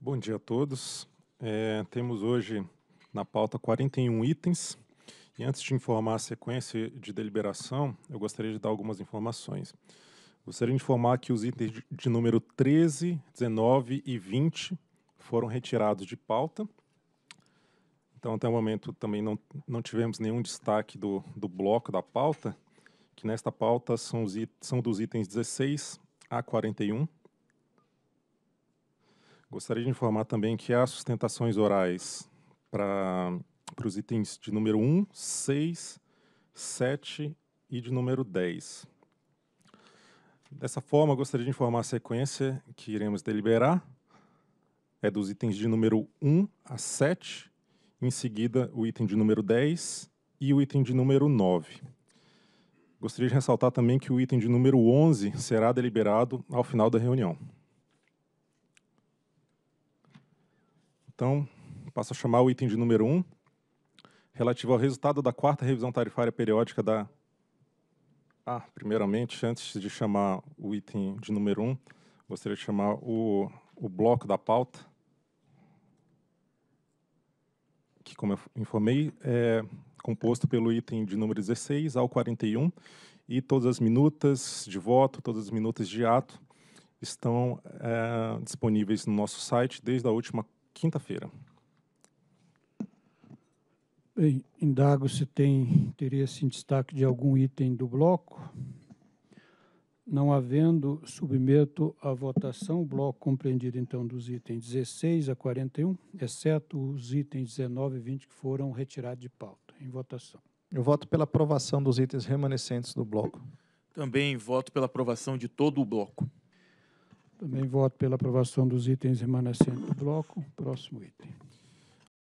Bom dia a todos. É, temos hoje na pauta 41 itens. E antes de informar a sequência de deliberação, eu gostaria de dar algumas informações. Gostaria de informar que os itens de, de número 13, 19 e 20 foram retirados de pauta. Então, até o momento, também não, não tivemos nenhum destaque do, do bloco da pauta, que nesta pauta são, os, são dos itens 16 a 41. Gostaria de informar também que há sustentações orais para os itens de número 1, 6, 7 e de número 10. Dessa forma, gostaria de informar a sequência que iremos deliberar. É dos itens de número 1 a 7, em seguida o item de número 10 e o item de número 9. Gostaria de ressaltar também que o item de número 11 será deliberado ao final da reunião. Então, passo a chamar o item de número 1, relativo ao resultado da quarta revisão tarifária periódica da... Ah, primeiramente, antes de chamar o item de número 1, gostaria de chamar o, o bloco da pauta, que, como eu informei, é composto pelo item de número 16 ao 41, e todas as minutas de voto, todas as minutas de ato, estão é, disponíveis no nosso site desde a última quinta-feira. Bem, indago se tem interesse em destaque de algum item do bloco. Não havendo, submeto à votação o bloco compreendido, então, dos itens 16 a 41, exceto os itens 19 e 20 que foram retirados de pauta. Em votação. Eu voto pela aprovação dos itens remanescentes do bloco. Também voto pela aprovação de todo o bloco. Também voto pela aprovação dos itens remanescentes do bloco. Próximo item.